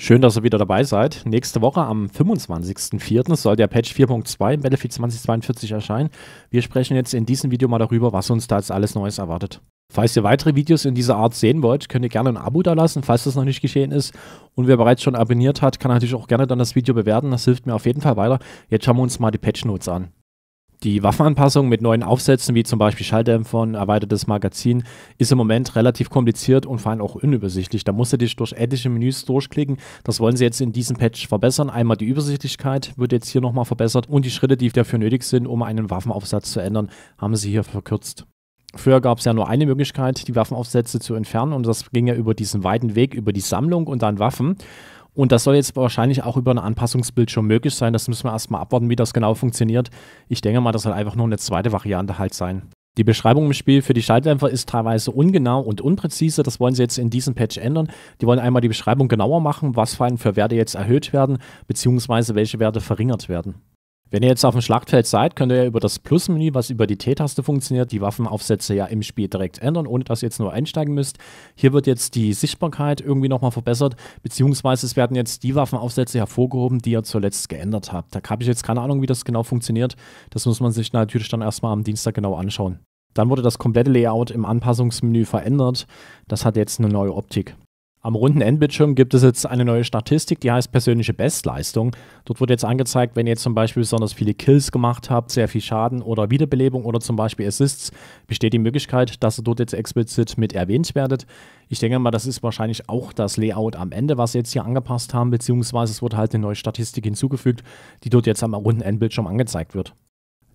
Schön, dass ihr wieder dabei seid. Nächste Woche am 25.04. soll der Patch 4.2 in Battlefield 2042 erscheinen. Wir sprechen jetzt in diesem Video mal darüber, was uns da jetzt alles Neues erwartet. Falls ihr weitere Videos in dieser Art sehen wollt, könnt ihr gerne ein Abo da lassen, falls das noch nicht geschehen ist. Und wer bereits schon abonniert hat, kann natürlich auch gerne dann das Video bewerten. Das hilft mir auf jeden Fall weiter. Jetzt schauen wir uns mal die Patch Notes an. Die Waffenanpassung mit neuen Aufsätzen, wie zum Beispiel Schalldämpfern, erweitertes Magazin, ist im Moment relativ kompliziert und vor allem auch unübersichtlich. Da musst du dich durch etliche Menüs durchklicken. Das wollen sie jetzt in diesem Patch verbessern. Einmal die Übersichtlichkeit wird jetzt hier nochmal verbessert und die Schritte, die dafür nötig sind, um einen Waffenaufsatz zu ändern, haben sie hier verkürzt. Früher gab es ja nur eine Möglichkeit, die Waffenaufsätze zu entfernen und das ging ja über diesen weiten Weg, über die Sammlung und dann Waffen. Und das soll jetzt wahrscheinlich auch über einen Anpassungsbildschirm möglich sein. Das müssen wir erstmal abwarten, wie das genau funktioniert. Ich denke mal, das soll einfach nur eine zweite Variante halt sein. Die Beschreibung im Spiel für die Schalldämpfer ist teilweise ungenau und unpräzise. Das wollen sie jetzt in diesem Patch ändern. Die wollen einmal die Beschreibung genauer machen, was für Werte jetzt erhöht werden, beziehungsweise welche Werte verringert werden. Wenn ihr jetzt auf dem Schlachtfeld seid, könnt ihr ja über das Plus-Menü, was über die T-Taste funktioniert, die Waffenaufsätze ja im Spiel direkt ändern, ohne dass ihr jetzt nur einsteigen müsst. Hier wird jetzt die Sichtbarkeit irgendwie nochmal verbessert, beziehungsweise es werden jetzt die Waffenaufsätze hervorgehoben, die ihr zuletzt geändert habt. Da habe ich jetzt keine Ahnung, wie das genau funktioniert. Das muss man sich natürlich dann erstmal am Dienstag genau anschauen. Dann wurde das komplette Layout im Anpassungsmenü verändert. Das hat jetzt eine neue Optik. Am runden Endbildschirm gibt es jetzt eine neue Statistik, die heißt persönliche Bestleistung. Dort wird jetzt angezeigt, wenn ihr zum Beispiel besonders viele Kills gemacht habt, sehr viel Schaden oder Wiederbelebung oder zum Beispiel Assists, besteht die Möglichkeit, dass ihr dort jetzt explizit mit erwähnt werdet. Ich denke mal, das ist wahrscheinlich auch das Layout am Ende, was sie jetzt hier angepasst haben, beziehungsweise es wurde halt eine neue Statistik hinzugefügt, die dort jetzt am runden Endbildschirm angezeigt wird.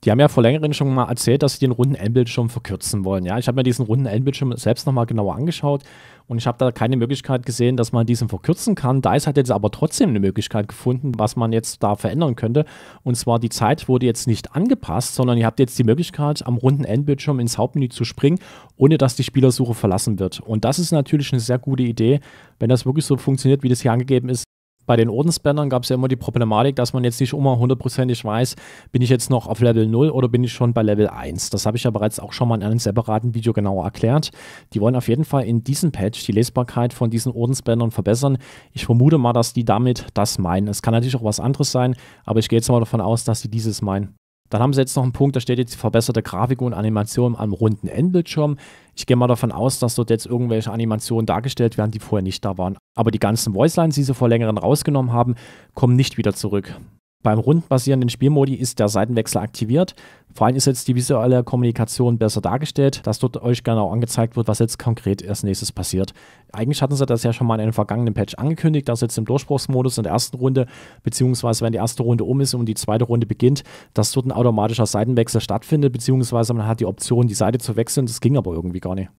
Die haben ja vor längerem schon mal erzählt, dass sie den runden Endbildschirm verkürzen wollen. Ja, ich habe mir diesen runden Endbildschirm selbst nochmal genauer angeschaut und ich habe da keine Möglichkeit gesehen, dass man diesen verkürzen kann. DICE hat jetzt aber trotzdem eine Möglichkeit gefunden, was man jetzt da verändern könnte. Und zwar die Zeit wurde jetzt nicht angepasst, sondern ihr habt jetzt die Möglichkeit, am runden Endbildschirm ins Hauptmenü zu springen, ohne dass die Spielersuche verlassen wird. Und das ist natürlich eine sehr gute Idee, wenn das wirklich so funktioniert, wie das hier angegeben ist bei den Ordensbändern gab es ja immer die Problematik, dass man jetzt nicht immer hundertprozentig weiß, bin ich jetzt noch auf Level 0 oder bin ich schon bei Level 1. Das habe ich ja bereits auch schon mal in einem separaten Video genauer erklärt. Die wollen auf jeden Fall in diesem Patch die Lesbarkeit von diesen Ordensbändern verbessern. Ich vermute mal, dass die damit das meinen. Es kann natürlich auch was anderes sein, aber ich gehe jetzt mal davon aus, dass sie dieses meinen. Dann haben sie jetzt noch einen Punkt, da steht jetzt die verbesserte Grafik und Animation am runden Endbildschirm. Ich gehe mal davon aus, dass dort jetzt irgendwelche Animationen dargestellt werden, die vorher nicht da waren. Aber die ganzen Voicelines, die sie vor längeren rausgenommen haben, kommen nicht wieder zurück. Beim rundenbasierenden Spielmodi ist der Seitenwechsel aktiviert. Vor allem ist jetzt die visuelle Kommunikation besser dargestellt, dass dort euch genau angezeigt wird, was jetzt konkret als nächstes passiert. Eigentlich hatten sie das ja schon mal in einem vergangenen Patch angekündigt, dass jetzt im Durchbruchsmodus in der ersten Runde, beziehungsweise wenn die erste Runde um ist und die zweite Runde beginnt, dass dort ein automatischer Seitenwechsel stattfindet, beziehungsweise man hat die Option, die Seite zu wechseln. Das ging aber irgendwie gar nicht.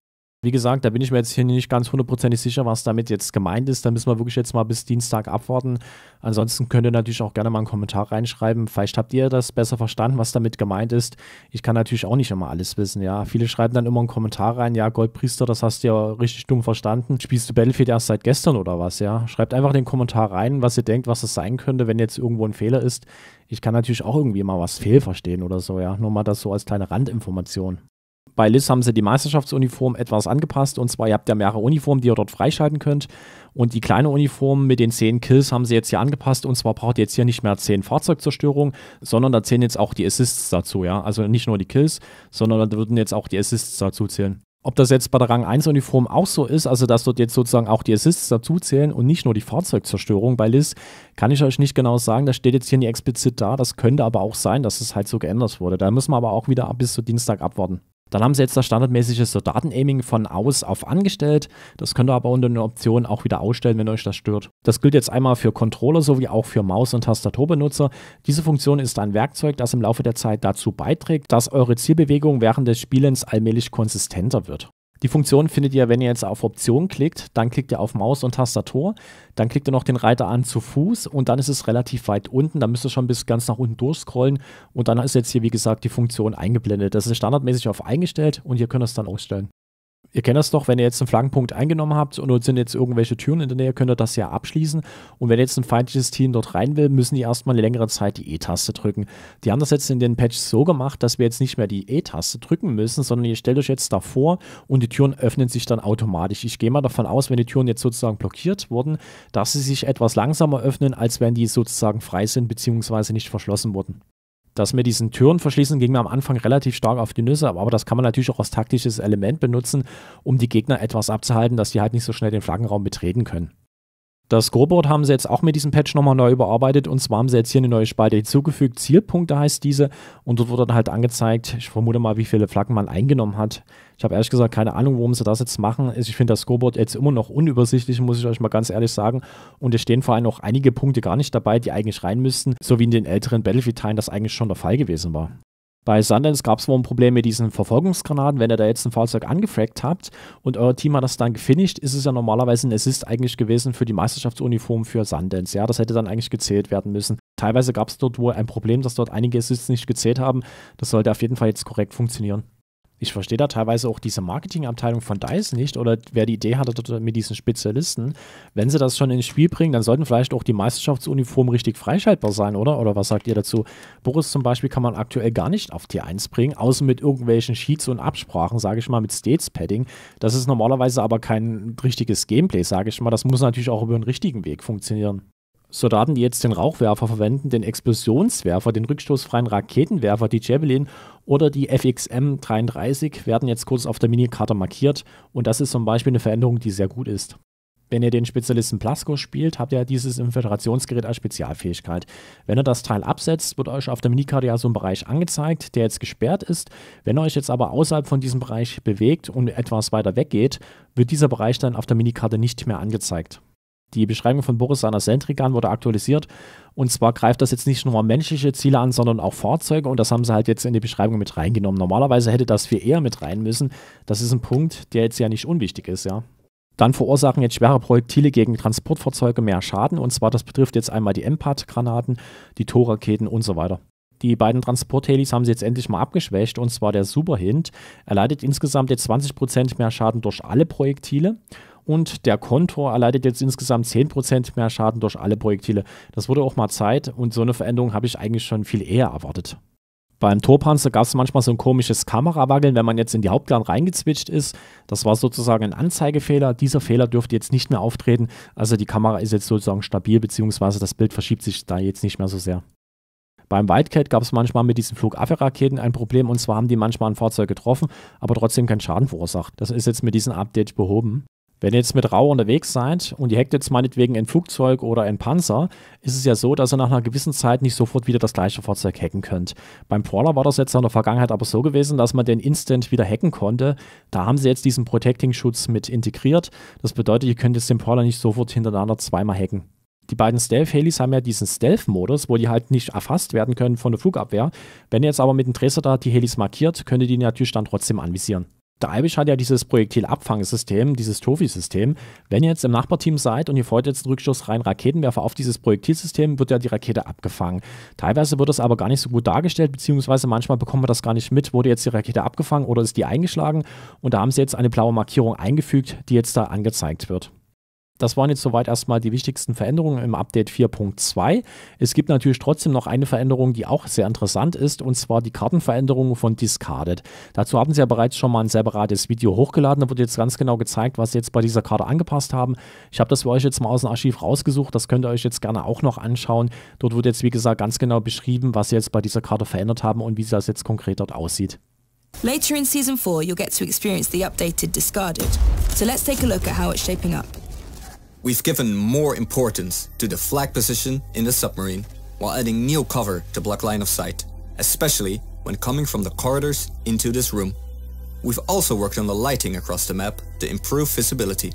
Wie gesagt, da bin ich mir jetzt hier nicht ganz hundertprozentig sicher, was damit jetzt gemeint ist. Da müssen wir wirklich jetzt mal bis Dienstag abwarten. Ansonsten könnt ihr natürlich auch gerne mal einen Kommentar reinschreiben. Vielleicht habt ihr das besser verstanden, was damit gemeint ist. Ich kann natürlich auch nicht immer alles wissen, ja. Viele schreiben dann immer einen Kommentar rein, ja, Goldpriester, das hast du ja richtig dumm verstanden. Spielst du Battlefield erst seit gestern oder was, ja? Schreibt einfach den Kommentar rein, was ihr denkt, was das sein könnte, wenn jetzt irgendwo ein Fehler ist. Ich kann natürlich auch irgendwie mal was fehlverstehen oder so, ja. Nur mal das so als kleine Randinformation. Bei Liz haben sie die Meisterschaftsuniform etwas angepasst und zwar, ihr habt ja mehrere Uniformen, die ihr dort freischalten könnt. Und die kleine Uniform mit den 10 Kills haben sie jetzt hier angepasst und zwar braucht ihr jetzt hier nicht mehr 10 Fahrzeugzerstörungen, sondern da zählen jetzt auch die Assists dazu, ja. Also nicht nur die Kills, sondern da würden jetzt auch die Assists dazu zählen. Ob das jetzt bei der Rang 1 Uniform auch so ist, also dass dort jetzt sozusagen auch die Assists dazuzählen und nicht nur die Fahrzeugzerstörung bei Liz, kann ich euch nicht genau sagen. Das steht jetzt hier nicht explizit da. Das könnte aber auch sein, dass es halt so geändert wurde. Da müssen wir aber auch wieder bis zu Dienstag abwarten. Dann haben sie jetzt das standardmäßige Soldaten-Aiming von aus auf angestellt. Das könnt ihr aber unter den Optionen auch wieder ausstellen, wenn euch das stört. Das gilt jetzt einmal für Controller sowie auch für Maus- und Tastaturbenutzer. Diese Funktion ist ein Werkzeug, das im Laufe der Zeit dazu beiträgt, dass eure Zielbewegung während des Spielens allmählich konsistenter wird. Die Funktion findet ihr, wenn ihr jetzt auf Option klickt, dann klickt ihr auf Maus und Tastatur, dann klickt ihr noch den Reiter an zu Fuß und dann ist es relativ weit unten, da müsst ihr schon bis ganz nach unten durchscrollen und dann ist jetzt hier, wie gesagt, die Funktion eingeblendet. Das ist standardmäßig auf eingestellt und ihr könnt das dann ausstellen. Ihr kennt das doch, wenn ihr jetzt einen Flankenpunkt eingenommen habt und sind jetzt irgendwelche Türen in der Nähe, könnt ihr das ja abschließen. Und wenn jetzt ein feindliches Team dort rein will, müssen die erstmal eine längere Zeit die E-Taste drücken. Die haben das jetzt in den Patch so gemacht, dass wir jetzt nicht mehr die E-Taste drücken müssen, sondern ihr stellt euch jetzt davor und die Türen öffnen sich dann automatisch. Ich gehe mal davon aus, wenn die Türen jetzt sozusagen blockiert wurden, dass sie sich etwas langsamer öffnen, als wenn die sozusagen frei sind bzw. nicht verschlossen wurden. Das mit diesen Türen verschließen ging mir am Anfang relativ stark auf die Nüsse, aber, aber das kann man natürlich auch als taktisches Element benutzen, um die Gegner etwas abzuhalten, dass die halt nicht so schnell den Flaggenraum betreten können. Das Scoreboard haben sie jetzt auch mit diesem Patch nochmal neu überarbeitet und zwar haben sie jetzt hier eine neue Spalte hinzugefügt. Zielpunkte heißt diese und dort wurde dann halt angezeigt, ich vermute mal, wie viele Flaggen man eingenommen hat. Ich habe ehrlich gesagt keine Ahnung, warum sie das jetzt machen. Also ich finde das Scoreboard jetzt immer noch unübersichtlich, muss ich euch mal ganz ehrlich sagen. Und es stehen vor allem auch einige Punkte gar nicht dabei, die eigentlich rein müssten, so wie in den älteren Battlefield-Teilen das eigentlich schon der Fall gewesen war. Bei Sundance gab es wohl ein Problem mit diesen Verfolgungsgranaten. Wenn ihr da jetzt ein Fahrzeug angefragt habt und euer Team hat das dann gefinisht, ist es ja normalerweise ein Assist eigentlich gewesen für die Meisterschaftsuniform für Sundance. Ja, das hätte dann eigentlich gezählt werden müssen. Teilweise gab es dort wohl ein Problem, dass dort einige Assists nicht gezählt haben. Das sollte auf jeden Fall jetzt korrekt funktionieren ich verstehe da teilweise auch diese Marketingabteilung von DICE nicht oder wer die Idee hatte mit diesen Spezialisten. Wenn sie das schon ins Spiel bringen, dann sollten vielleicht auch die Meisterschaftsuniformen richtig freischaltbar sein, oder? Oder was sagt ihr dazu? Boris zum Beispiel kann man aktuell gar nicht auf T1 bringen, außer mit irgendwelchen Sheets und Absprachen, sage ich mal, mit States-Padding. Das ist normalerweise aber kein richtiges Gameplay, sage ich mal. Das muss natürlich auch über den richtigen Weg funktionieren. Soldaten, die jetzt den Rauchwerfer verwenden, den Explosionswerfer, den rückstoßfreien Raketenwerfer, die Javelin oder die FXM 33 werden jetzt kurz auf der Minikarte markiert und das ist zum Beispiel eine Veränderung, die sehr gut ist. Wenn ihr den Spezialisten Plasko spielt, habt ihr dieses Infiltrationsgerät als Spezialfähigkeit. Wenn ihr das Teil absetzt, wird euch auf der Minikarte ja so ein Bereich angezeigt, der jetzt gesperrt ist. Wenn ihr euch jetzt aber außerhalb von diesem Bereich bewegt und etwas weiter weggeht, wird dieser Bereich dann auf der Minikarte nicht mehr angezeigt. Die Beschreibung von Boris seiner Sentrigan wurde aktualisiert. Und zwar greift das jetzt nicht nur menschliche Ziele an, sondern auch Fahrzeuge. Und das haben sie halt jetzt in die Beschreibung mit reingenommen. Normalerweise hätte das viel eher mit rein müssen. Das ist ein Punkt, der jetzt ja nicht unwichtig ist, ja. Dann verursachen jetzt schwere Projektile gegen Transportfahrzeuge mehr Schaden. Und zwar, das betrifft jetzt einmal die MPAD-Granaten, die Torraketen und so weiter. Die beiden Transporthelis haben sie jetzt endlich mal abgeschwächt, und zwar der Superhint. Er leidet insgesamt jetzt 20% mehr Schaden durch alle Projektile und der Kontor erleidet jetzt insgesamt 10% mehr Schaden durch alle Projektile. Das wurde auch mal Zeit und so eine Veränderung habe ich eigentlich schon viel eher erwartet. Beim Torpanzer gab es manchmal so ein komisches Kamerawaggeln, wenn man jetzt in die Hauptplan reingezwitscht ist. Das war sozusagen ein Anzeigefehler. Dieser Fehler dürfte jetzt nicht mehr auftreten. Also die Kamera ist jetzt sozusagen stabil, beziehungsweise das Bild verschiebt sich da jetzt nicht mehr so sehr. Beim Wildcat gab es manchmal mit diesen Flugabwehrraketen ein Problem und zwar haben die manchmal ein Fahrzeug getroffen, aber trotzdem keinen Schaden verursacht. Das ist jetzt mit diesem Update behoben. Wenn ihr jetzt mit RAW unterwegs seid und ihr hackt jetzt meinetwegen ein Flugzeug oder ein Panzer, ist es ja so, dass ihr nach einer gewissen Zeit nicht sofort wieder das gleiche Fahrzeug hacken könnt. Beim Prawler war das jetzt in der Vergangenheit aber so gewesen, dass man den instant wieder hacken konnte. Da haben sie jetzt diesen Protecting-Schutz mit integriert. Das bedeutet, ihr könnt jetzt den Prawler nicht sofort hintereinander zweimal hacken. Die beiden Stealth-Helis haben ja diesen Stealth-Modus, wo die halt nicht erfasst werden können von der Flugabwehr. Wenn ihr jetzt aber mit dem Tracer da die Helis markiert, könnt ihr die natürlich dann trotzdem anvisieren. Dreibisch hat ja dieses Projektilabfangsystem, dieses Tofi-System. Wenn ihr jetzt im Nachbarteam seid und ihr feuert jetzt einen Rückstoß rein Raketenwerfer auf dieses Projektilsystem, wird ja die Rakete abgefangen. Teilweise wird das aber gar nicht so gut dargestellt, beziehungsweise manchmal bekommen wir das gar nicht mit. Wurde jetzt die Rakete abgefangen oder ist die eingeschlagen? Und da haben sie jetzt eine blaue Markierung eingefügt, die jetzt da angezeigt wird. Das waren jetzt soweit erstmal die wichtigsten Veränderungen im Update 4.2. Es gibt natürlich trotzdem noch eine Veränderung, die auch sehr interessant ist, und zwar die Kartenveränderung von Discarded. Dazu haben Sie ja bereits schon mal ein separates Video hochgeladen. Da wird jetzt ganz genau gezeigt, was Sie jetzt bei dieser Karte angepasst haben. Ich habe das für euch jetzt mal aus dem Archiv rausgesucht. Das könnt ihr euch jetzt gerne auch noch anschauen. Dort wird jetzt, wie gesagt, ganz genau beschrieben, was Sie jetzt bei dieser Karte verändert haben und wie das jetzt konkret dort aussieht. Later in Season 4, you'll get to experience the updated Discarded. So let's take a look at how it's shaping up. We've given more importance to the flag position in the submarine while adding new cover to block line of sight, especially when coming from the corridors into this room. We've also worked on the lighting across the map to improve visibility.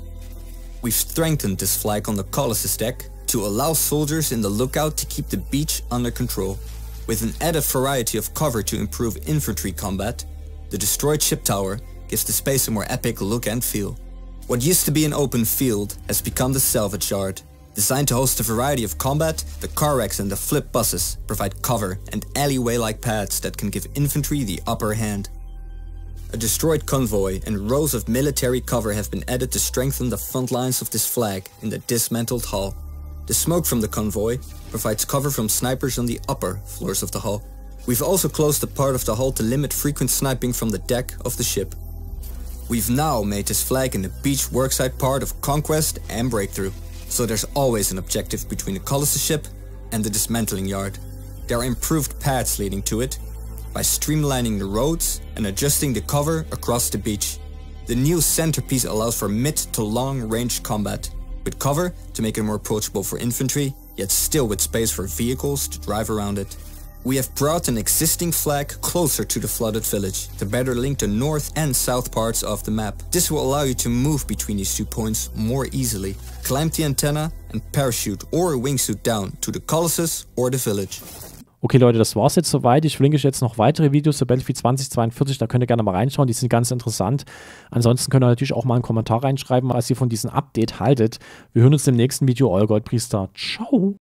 We've strengthened this flag on the Colossus deck to allow soldiers in the lookout to keep the beach under control. With an added variety of cover to improve infantry combat, the destroyed ship tower gives the space a more epic look and feel. What used to be an open field has become the salvage yard. Designed to host a variety of combat, the car wrecks and the flip buses provide cover and alleyway-like paths that can give infantry the upper hand. A destroyed convoy and rows of military cover have been added to strengthen the front lines of this flag in the dismantled hull. The smoke from the convoy provides cover from snipers on the upper floors of the hull. We've also closed a part of the hull to limit frequent sniping from the deck of the ship. We've now made this flag in the beach worksite part of Conquest and Breakthrough, so there's always an objective between the ship and the dismantling yard. There are improved paths leading to it by streamlining the roads and adjusting the cover across the beach. The new centerpiece allows for mid to long range combat, with cover to make it more approachable for infantry, yet still with space for vehicles to drive around it. We have brought an existing flag closer to the flooded village to better link the north and south parts of the map. This will allow you to move between these two points more easily. Climb the antenna and parachute or a wingsuit down to the colossus or the village. Okay Leute, das war's jetzt soweit. Ich verlinke euch jetzt noch weitere Videos zu Battlefield 2042, da könnt ihr gerne mal reinschauen, die sind ganz interessant. Ansonsten könnt ihr natürlich auch mal einen Kommentar reinschreiben, was ihr von diesem Update haltet. Wir hören uns im nächsten Video, euer Goldpriester. Ciao!